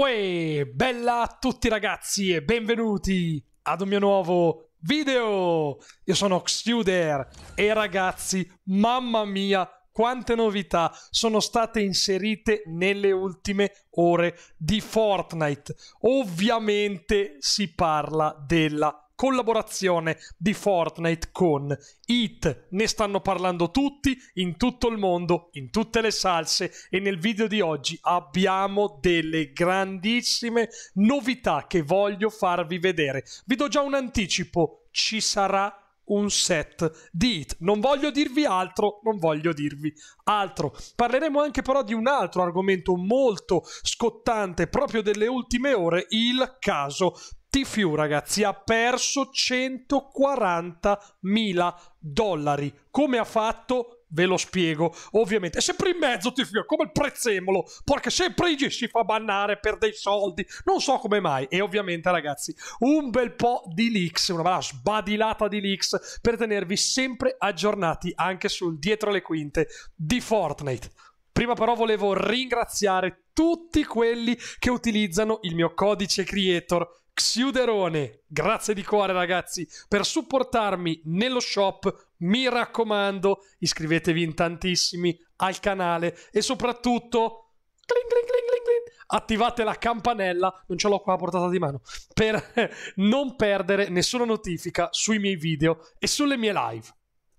Uè, bella a tutti ragazzi e benvenuti ad un mio nuovo video! Io sono Xuder e ragazzi, mamma mia, quante novità sono state inserite nelle ultime ore di Fortnite. Ovviamente si parla della collaborazione di Fortnite con It. Ne stanno parlando tutti, in tutto il mondo, in tutte le salse e nel video di oggi abbiamo delle grandissime novità che voglio farvi vedere. Vi do già un anticipo, ci sarà un set di hit. Non voglio dirvi altro, non voglio dirvi altro. Parleremo anche però di un altro argomento molto scottante proprio delle ultime ore, il caso TFU ragazzi ha perso 140.000 dollari. Come ha fatto? Ve lo spiego. Ovviamente è sempre in mezzo TFU, come il prezzemolo, perché sempre IG si fa bannare per dei soldi. Non so come mai. E ovviamente ragazzi, un bel po' di leaks, una bella sbadilata di leaks per tenervi sempre aggiornati anche sul dietro le quinte di Fortnite. Prima però volevo ringraziare tutti quelli che utilizzano il mio codice creator Xiuderone. Grazie di cuore ragazzi per supportarmi nello shop. Mi raccomando, iscrivetevi in tantissimi al canale e soprattutto cling, cling, cling, cling, cling, attivate la campanella, non ce l'ho qua a portata di mano, per non perdere nessuna notifica sui miei video e sulle mie live.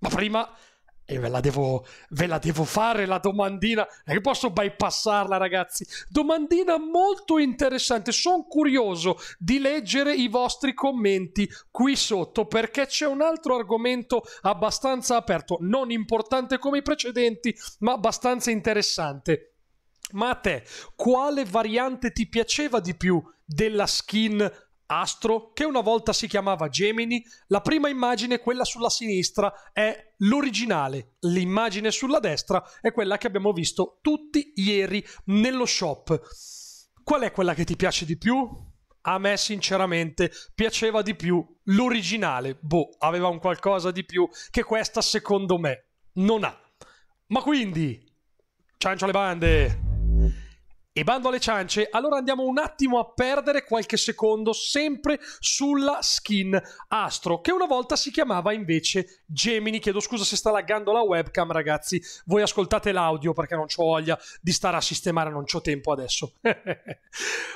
Ma prima e ve la, devo, ve la devo fare la domandina, che posso bypassarla ragazzi, domandina molto interessante, sono curioso di leggere i vostri commenti qui sotto perché c'è un altro argomento abbastanza aperto, non importante come i precedenti, ma abbastanza interessante. Ma a te, quale variante ti piaceva di più della skin Astro, che una volta si chiamava Gemini, la prima immagine, quella sulla sinistra, è l'originale, l'immagine sulla destra è quella che abbiamo visto tutti ieri nello shop. Qual è quella che ti piace di più? A me sinceramente piaceva di più l'originale, boh, aveva un qualcosa di più che questa secondo me non ha. Ma quindi, ciancio alle bande! E bando alle ciance, allora andiamo un attimo a perdere qualche secondo sempre sulla skin Astro, che una volta si chiamava invece Gemini. Chiedo scusa se sta laggando la webcam, ragazzi. Voi ascoltate l'audio perché non ho voglia di stare a sistemare, non ho tempo adesso.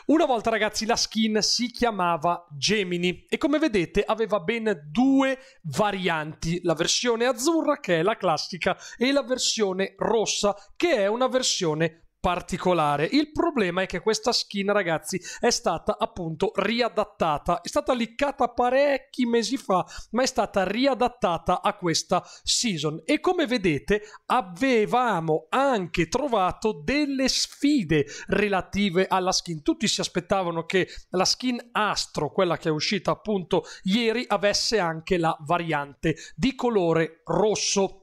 una volta, ragazzi, la skin si chiamava Gemini e come vedete aveva ben due varianti, la versione azzurra che è la classica e la versione rossa che è una versione particolare. Il problema è che questa skin, ragazzi, è stata appunto riadattata. È stata liccata parecchi mesi fa, ma è stata riadattata a questa season. E come vedete, avevamo anche trovato delle sfide relative alla skin. Tutti si aspettavano che la skin Astro, quella che è uscita appunto ieri, avesse anche la variante di colore rosso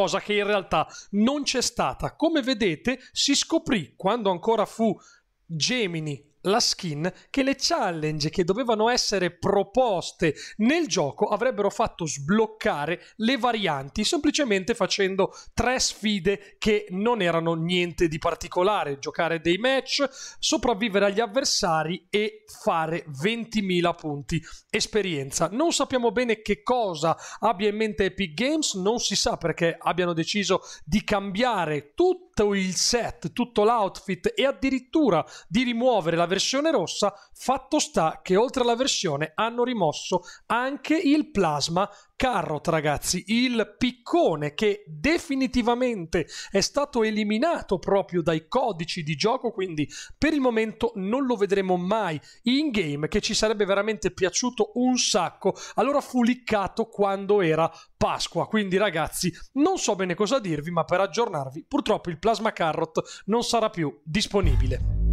cosa che in realtà non c'è stata. Come vedete, si scoprì quando ancora fu Gemini la skin che le challenge che dovevano essere proposte nel gioco avrebbero fatto sbloccare le varianti semplicemente facendo tre sfide che non erano niente di particolare, giocare dei match, sopravvivere agli avversari e fare 20.000 punti esperienza. Non sappiamo bene che cosa abbia in mente Epic Games, non si sa perché abbiano deciso di cambiare tutto tutto il set, tutto l'outfit e addirittura di rimuovere la versione rossa, fatto sta che oltre alla versione hanno rimosso anche il plasma Carrot, ragazzi, il piccone che definitivamente è stato eliminato proprio dai codici di gioco, quindi per il momento non lo vedremo mai in game, che ci sarebbe veramente piaciuto un sacco. Allora fu liccato quando era Pasqua, quindi ragazzi, non so bene cosa dirvi, ma per aggiornarvi, purtroppo il Plasma Carrot non sarà più disponibile.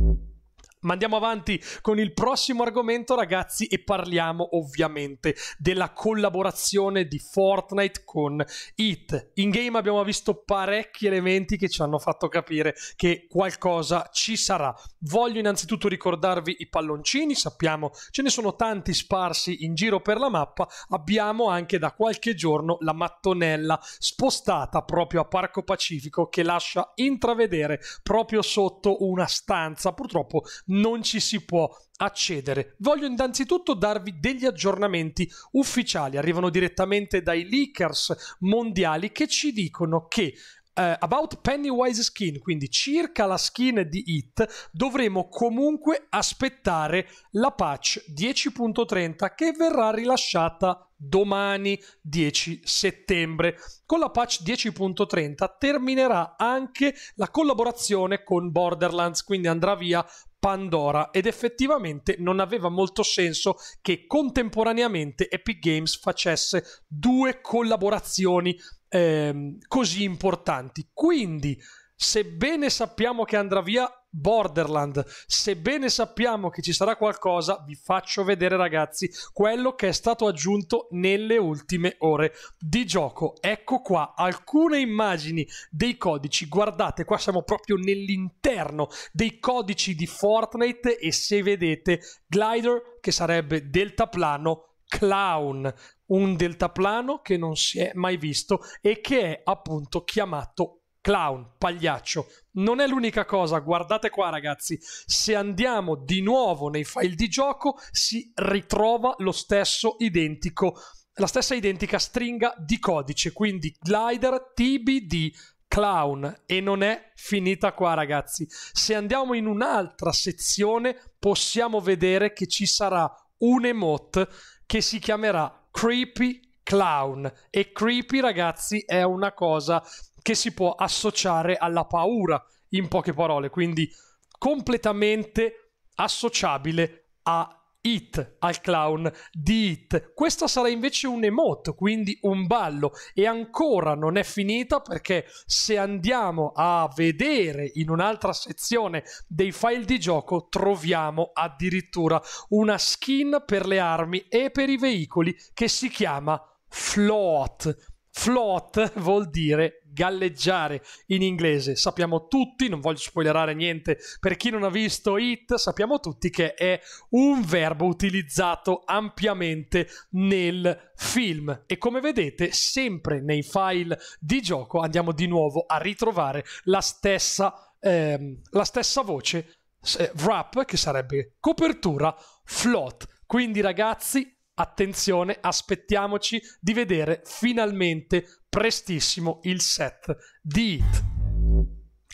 Ma andiamo avanti con il prossimo argomento, ragazzi, e parliamo ovviamente della collaborazione di Fortnite con It. In game abbiamo visto parecchi elementi che ci hanno fatto capire che qualcosa ci sarà. Voglio innanzitutto ricordarvi i palloncini, sappiamo ce ne sono tanti sparsi in giro per la mappa. Abbiamo anche da qualche giorno la mattonella spostata proprio a Parco Pacifico che lascia intravedere proprio sotto una stanza. Purtroppo non ci si può accedere. Voglio innanzitutto darvi degli aggiornamenti ufficiali, arrivano direttamente dai leakers mondiali che ci dicono che Uh, about Pennywise Skin, quindi circa la skin di Hit, dovremo comunque aspettare la patch 10.30 che verrà rilasciata domani 10 settembre. Con la patch 10.30 terminerà anche la collaborazione con Borderlands, quindi andrà via Pandora ed effettivamente non aveva molto senso che contemporaneamente Epic Games facesse due collaborazioni eh, così importanti. Quindi sebbene sappiamo che andrà via Borderland, sebbene sappiamo che ci sarà qualcosa, vi faccio vedere ragazzi quello che è stato aggiunto nelle ultime ore di gioco. Ecco qua alcune immagini dei codici, guardate qua siamo proprio nell'interno dei codici di Fortnite e se vedete Glider che sarebbe deltaplano, clown, un deltaplano che non si è mai visto e che è appunto chiamato clown, pagliaccio. Non è l'unica cosa, guardate qua ragazzi, se andiamo di nuovo nei file di gioco si ritrova lo stesso identico, la stessa identica stringa di codice, quindi glider TBD clown e non è finita qua ragazzi. Se andiamo in un'altra sezione possiamo vedere che ci sarà un emote che si chiamerà creepy clown e creepy ragazzi è una cosa che si può associare alla paura, in poche parole, quindi completamente associabile a It, al clown di It. Questa sarà invece un emote, quindi un ballo. E ancora non è finita perché se andiamo a vedere in un'altra sezione dei file di gioco troviamo addirittura una skin per le armi e per i veicoli che si chiama Float. Float vuol dire galleggiare in inglese. Sappiamo tutti, non voglio spoilerare niente, per chi non ha visto It, sappiamo tutti che è un verbo utilizzato ampiamente nel film e come vedete sempre nei file di gioco andiamo di nuovo a ritrovare la stessa, ehm, la stessa voce eh, wrap che sarebbe copertura float. Quindi ragazzi attenzione, aspettiamoci di vedere finalmente prestissimo il set di Hit.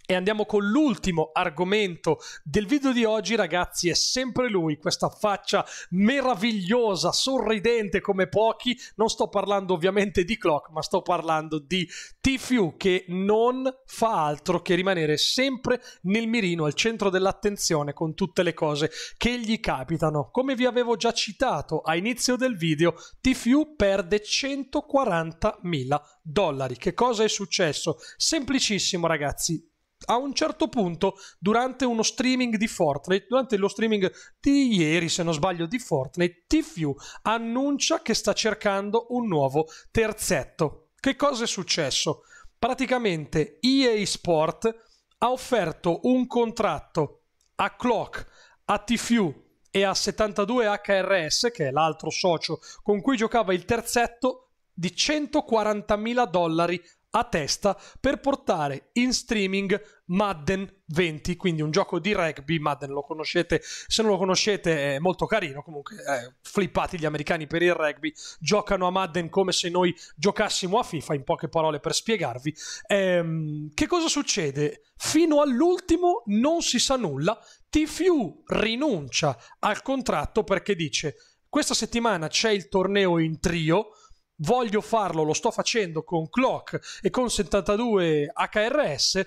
E andiamo con l'ultimo argomento del video di oggi, ragazzi. È sempre lui, questa faccia meravigliosa, sorridente come pochi. Non sto parlando ovviamente di Clock, ma sto parlando di Tfue che non fa altro che rimanere sempre nel mirino, al centro dell'attenzione con tutte le cose che gli capitano. Come vi avevo già citato a inizio del video, Tfue perde 140 mila dollari. Che cosa è successo? Semplicissimo, ragazzi a un certo punto durante uno streaming di Fortnite, durante lo streaming di ieri se non sbaglio di Fortnite, TFU annuncia che sta cercando un nuovo terzetto. Che cosa è successo? Praticamente EA Sport ha offerto un contratto a Clock, a TFU e a 72HRS, che è l'altro socio con cui giocava il terzetto, di 140 mila dollari a testa per portare in streaming Madden 20, quindi un gioco di rugby. Madden lo conoscete, se non lo conoscete è molto carino. Comunque, eh, flippati gli americani per il rugby, giocano a Madden come se noi giocassimo a FIFA. In poche parole, per spiegarvi, ehm, che cosa succede? Fino all'ultimo non si sa nulla. TFU rinuncia al contratto perché dice: Questa settimana c'è il torneo in trio voglio farlo, lo sto facendo con Clock e con 72 HRS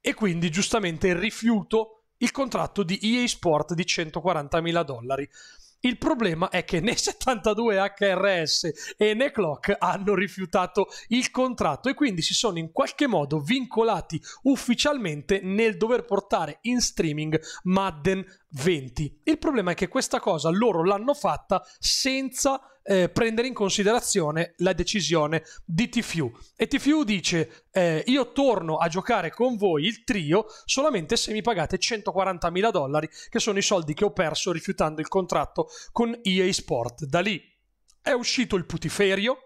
e quindi giustamente rifiuto il contratto di EA Sport di 140.000 dollari. Il problema è che né 72 HRS e né Clock hanno rifiutato il contratto e quindi si sono in qualche modo vincolati ufficialmente nel dover portare in streaming Madden 20. Il problema è che questa cosa loro l'hanno fatta senza eh, prendere in considerazione la decisione di TFU. E TFU dice: eh, Io torno a giocare con voi il trio solamente se mi pagate 140.000 dollari, che sono i soldi che ho perso rifiutando il contratto con EA Sport. Da lì è uscito il putiferio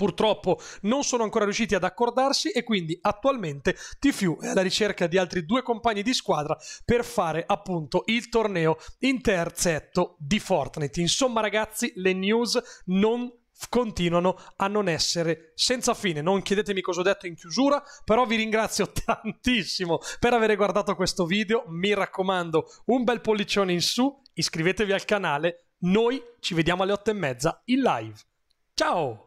purtroppo non sono ancora riusciti ad accordarsi e quindi attualmente TFU è alla ricerca di altri due compagni di squadra per fare appunto il torneo in terzetto di Fortnite. Insomma ragazzi, le news non continuano a non essere senza fine. Non chiedetemi cosa ho detto in chiusura, però vi ringrazio tantissimo per aver guardato questo video. Mi raccomando, un bel pollicione in su, iscrivetevi al canale. Noi ci vediamo alle 8 e mezza in live. Ciao!